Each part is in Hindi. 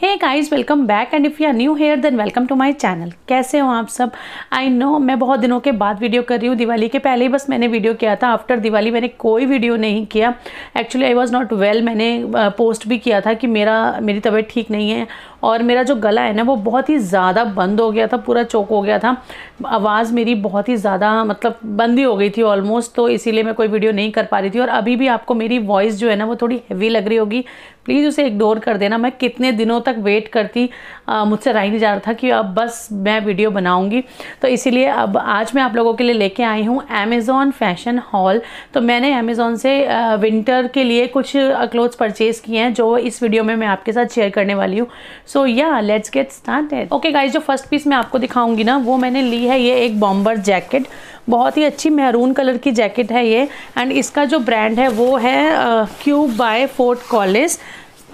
hey guys welcome back and if you are new here then welcome to my channel कैसे हो आप सब आई नो मैं बहुत दिनों के बाद वीडियो कर रही हूँ दिवाली के पहले ही बस मैंने वीडियो किया था आफ्टर दिवाली मैंने कोई वीडियो नहीं किया actually I was not well मैंने पोस्ट भी किया था कि मेरा मेरी तबीयत ठीक नहीं है और मेरा जो गला है ना वो बहुत ही ज़्यादा बंद हो गया था पूरा चौक हो गया था आवाज़ मेरी बहुत ही ज़्यादा मतलब बंद ही हो गई थी ऑलमोस्ट तो इसीलिए मैं कोई वीडियो नहीं कर पा रही थी और अभी भी आपको मेरी वॉइस जो है ना वो थोड़ी हैवी लग रही होगी प्लीज़ उसे इग्नोर कर देना मैं कितने दिनों तक वेट करती मुझसे रह नहीं जा रहा था कि अब बस मैं वीडियो बनाऊँगी तो इसीलिए अब आज मैं आप लोगों के लिए लेके आई हूँ अमेजॉन फैशन हॉल तो मैंने अमेज़ोन से विंटर के लिए कुछ क्लोथ्स परचेज़ किए हैं जो इस वीडियो में मैं आपके साथ शेयर करने वाली हूँ so yeah let's get start okay guys जो फर्स्ट पीस मैं आपको दिखाऊँगी ना वो मैंने ली है ये एक बॉम्बर जैकेट बहुत ही अच्छी मेहरून कलर की जैकेट है ये एंड इसका जो ब्रांड है वो है क्यूब बाय फोर्ट कॉलेज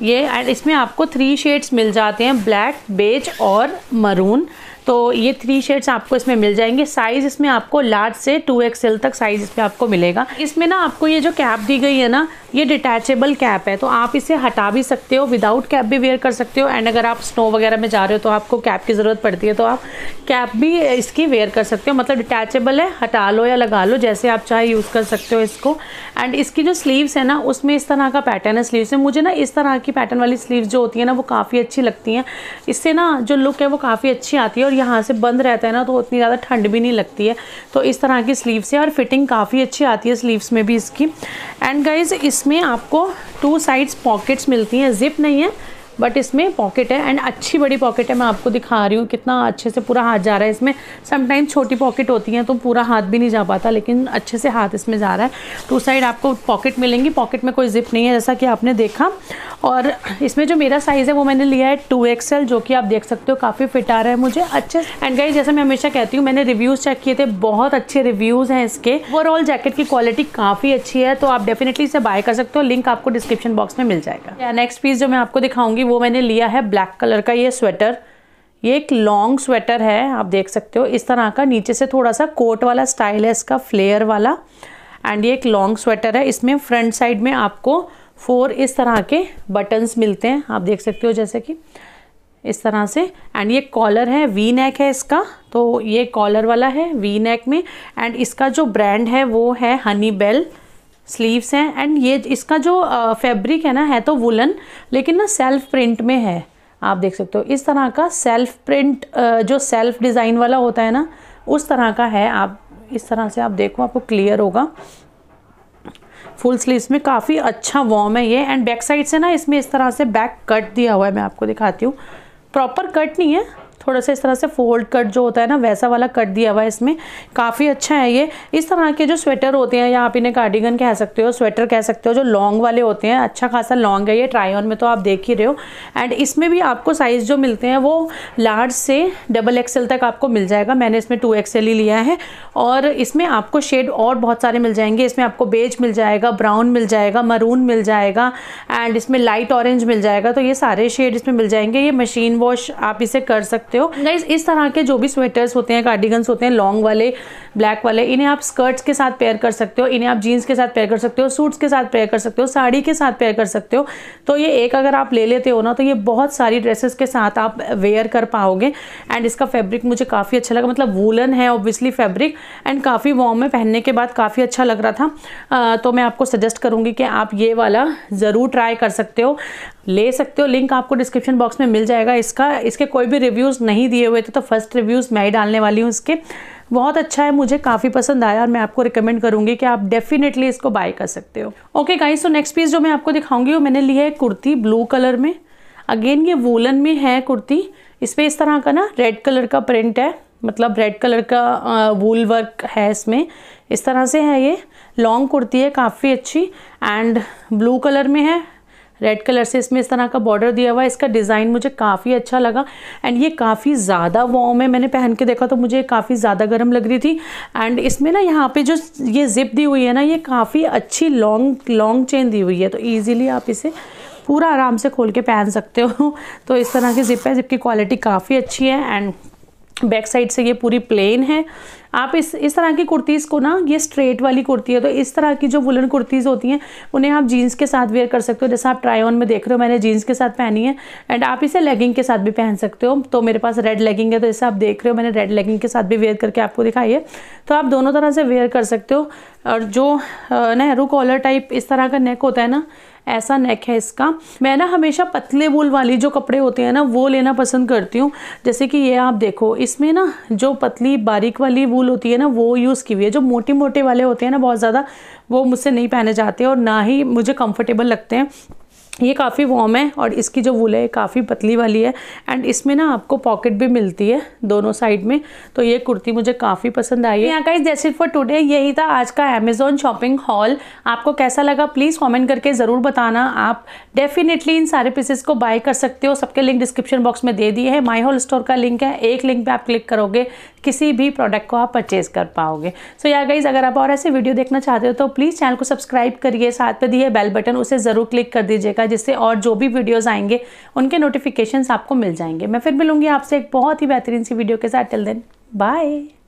ये एंड इसमें आपको थ्री शेड्स मिल जाते हैं ब्लैक बेज और मरून तो ये थ्री शेड्स आपको इसमें मिल जाएंगे साइज़ इसमें आपको लार्ज से टू एक्सएल तक साइज़ इसमें आपको मिलेगा इसमें ना आपको ये जो कैप दी गई है ना ये डिटैचेबल कैप है तो आप इसे हटा भी सकते हो विदाउट कैप भी वेयर कर सकते हो एंड अगर आप स्नो वगैरह में जा रहे हो तो आपको कैप की ज़रूरत पड़ती है तो आप कैप भी इसकी वेयर कर सकते हो मतलब डिटैचेबल है हटा लो या लगा लो जैसे आप चाहे यूज़ कर सकते हो इसको एंड इसकी जो स्लीव्स है ना उसमें इस तरह का पैटर्न है स्लीव्स से मुझे ना इस तरह की पैटर्न वाली स्लीव जो होती है ना वो काफ़ी अच्छी लगती हैं इससे ना जो लुक है वो काफ़ी अच्छी आती है और यहाँ से बंद रहता है ना तो उतनी ज़्यादा ठंड भी नहीं लगती है तो इस तरह की स्लीव्स है और फिटिंग काफ़ी अच्छी आती है स्लीव्स में भी इसकी एंड गाइज इस इसमें आपको टू साइड्स पॉकेट्स मिलती हैं जिप नहीं है बट इसमें पॉकेट है एंड अच्छी बड़ी पॉकेट है मैं आपको दिखा रही हूँ कितना अच्छे से पूरा हाथ जा रहा है इसमें समटाइम्स छोटी पॉकेट होती हैं तो पूरा हाथ भी नहीं जा पाता लेकिन अच्छे से हाथ इसमें जा रहा है टू साइड आपको पॉकेट मिलेंगी पॉकेट में कोई जिप नहीं है जैसा कि आपने देखा और इसमें जो मेरा साइज़ है वो मैंने लिया है टू एक्सएल जो कि आप देख सकते हो काफ़ी फिट आ रहा है मुझे अच्छे एंड गाइज जैसे मैं हमेशा कहती हूँ मैंने रिव्यूज़ चेक किए थे बहुत अच्छे रिव्यूज़ हैं इसके ओवरऑल जैकेट की क्वालिटी काफ़ी अच्छी है तो आप डेफिनेटली इसे बाय कर सकते हो लिंक आपको डिस्क्रिप्शन बॉक्स में मिल जाएगा या नेक्स्ट पीस जो मैं आपको दिखाऊंगी वो मैंने लिया है ब्लैक कलर का ये स्वेटर ये एक लॉन्ग स्वेटर है आप देख सकते हो इस तरह का नीचे से थोड़ा सा कोट वाला स्टाइल है इसका फ्लेयर वाला एंड ये एक लॉन्ग स्वेटर है इसमें फ्रंट साइड में आपको फोर इस तरह के बटन्स मिलते हैं आप देख सकते हो जैसे कि इस तरह से एंड ये कॉलर है वी नेक है इसका तो ये कॉलर वाला है वी नेक में एंड इसका जो ब्रांड है वो है हनी बेल स्लीव्स हैं एंड ये इसका जो फैब्रिक है ना है तो वुलन लेकिन ना सेल्फ प्रिंट में है आप देख सकते हो इस तरह का सेल्फ प्रिंट जो सेल्फ डिज़ाइन वाला होता है ना उस तरह का है आप इस तरह से आप देखो आपको क्लियर होगा फुल स्लीव्स में काफ़ी अच्छा वॉम है ये एंड बैक साइड से ना इसमें इस तरह से बैक कट दिया हुआ है मैं आपको दिखाती हूँ प्रॉपर कट नहीं है थोड़ा सा इस तरह से फोल्ड कट जो होता है ना वैसा वाला कट दिया हुआ है इसमें काफ़ी अच्छा है ये इस तरह के जो स्वेटर होते हैं या आप इन्हें कार्डिगन कह सकते हो स्वेटर कह सकते हो जो लॉन्ग वाले होते हैं अच्छा खासा लॉन्ग है ये ट्राई ऑन में तो आप देख ही रहे हो एंड इसमें भी आपको साइज़ जो मिलते हैं वो लार्ज से डबल एक्सेल तक आपको मिल जाएगा मैंने इसमें टू एक्सेल ही लिया है और इसमें आपको शेड और बहुत सारे मिल जाएंगे इसमें आपको बेज मिल जाएगा ब्राउन मिल जाएगा मरून मिल जाएगा एंड इसमें लाइट ऑरेंज मिल जाएगा तो ये सारे शेड इसमें मिल जाएंगे ये मशीन वॉश आप इसे कर सकते सकते हो गाइज इस तरह के जो भी स्वेटर्स होते हैं कार्डिगन्स होते हैं लॉन्ग वाले ब्लैक वाले इन्हें आप स्कर्ट्स के साथ पेयर कर सकते हो इन्हें आप जीन्स के साथ पेयर कर सकते हो सूट्स के साथ पेयर कर सकते हो साड़ी के साथ पेयर कर सकते हो तो ये एक अगर आप ले लेते हो ना तो ये बहुत सारी ड्रेसेस के साथ आप वेयर कर पाओगे एंड इसका फैब्रिक मुझे काफ़ी अच्छा लगा मतलब वूलन है ऑब्वियसली फैब्रिक एंड काफ़ी वॉम है पहनने के बाद काफ़ी अच्छा लग रहा था आ, तो मैं आपको सजेस्ट करूँगी कि आप ये वाला ज़रूर ट्राई कर सकते हो ले सकते हो लिंक आपको डिस्क्रिप्शन बॉक्स में मिल जाएगा इसका इसके कोई भी रिव्यूज़ नहीं दिए हुए थे तो फर्स्ट रिव्यूज़ मैं ही डालने वाली हूँ इसके बहुत अच्छा है मुझे काफ़ी पसंद आया और मैं आपको रिकमेंड करूँगी कि आप डेफिनेटली इसको बाय कर सकते हो ओके गाइस तो नेक्स्ट पीस जो मैं आपको दिखाऊंगी वो मैंने लिया है कुर्ती ब्लू कलर में अगेन ये वूलन में है कुर्ती इस पर इस तरह का ना रेड कलर का प्रिंट है मतलब रेड कलर का वूल वर्क है इसमें इस तरह से है ये लॉन्ग कुर्ती है काफ़ी अच्छी एंड ब्लू कलर में है रेड कलर से इसमें इस तरह का बॉर्डर दिया हुआ है इसका डिज़ाइन मुझे काफ़ी अच्छा लगा एंड ये काफ़ी ज़्यादा वॉम है मैंने पहन के देखा तो मुझे काफ़ी ज़्यादा गर्म लग रही थी एंड इसमें ना यहाँ पे जो ये जिप दी हुई है ना ये काफ़ी अच्छी लॉन्ग लॉन्ग चेन दी हुई है तो ईजिली आप इसे पूरा आराम से खोल के पहन सकते हो तो इस तरह की ज़िप है जिप की क्वालिटी काफ़ी अच्छी है एंड बैक साइड से ये पूरी प्लेन है आप इस इस तरह की कुर्तीज़ को ना ये स्ट्रेट वाली कुर्ती है तो इस तरह की जो वुलन कुर्तीज़ होती हैं उन्हें आप जीन्स के साथ वेयर कर सकते हो जैसा आप ट्राई ऑन में देख रहे हो मैंने जीन्स के साथ पहनी है एंड आप इसे लेगिंग के साथ भी पहन सकते हो तो मेरे पास रेड लेगिंग है तो इसे आप देख रहे हो मैंने रेड लेगिंग के साथ भी वेयर करके आपको दिखाई है तो आप दोनों तरह से वेयर कर सकते हो और जो नेहरू कॉलर टाइप इस तरह का नेक होता है ना ऐसा नेक है इसका मैं ना हमेशा पतले वूल वाली जो कपड़े होते हैं ना वो लेना पसंद करती हूँ जैसे कि ये आप देखो इसमें ना जो पतली बारीक वाली वूल वूल होती है ना वो यूज़ की हुई है जो मोटे मोटे वाले होते हैं ना बहुत ज़्यादा वो मुझसे नहीं पहने जाते और ना ही मुझे कम्फर्टेबल लगते हैं ये काफ़ी वॉम है और इसकी जो वूल है काफ़ी पतली वाली है एंड इसमें ना आपको पॉकेट भी मिलती है दोनों साइड में तो ये कुर्ती मुझे काफ़ी पसंद आई है यहाँ का इस जैसे फॉर टुडे यही था आज का अमेजोन शॉपिंग हॉल आपको कैसा लगा प्लीज़ कमेंट करके ज़रूर बताना आप डेफिनेटली इन सारे पीसेस को बाय कर सकते हो सबके लिंक डिस्क्रिप्शन बॉक्स में दे दिए हैं माई हॉल स्टोर का लिंक है एक लिंक पर आप क्लिक करोगे किसी भी प्रोडक्ट को आप परचेज कर पाओगे सो या गाइज अगर आप और ऐसे वीडियो देखना चाहते हो तो प्लीज़ चैनल को सब्सक्राइब करिए साथ में दिए बेल बटन उसे ज़रूर क्लिक कर दीजिएगा जिससे और जो भी वीडियोज़ आएंगे उनके नोटिफिकेशन आपको मिल जाएंगे मैं फिर मिलूंगी आपसे एक बहुत ही बेहतरीन सी वीडियो के साथ टिल देन बाय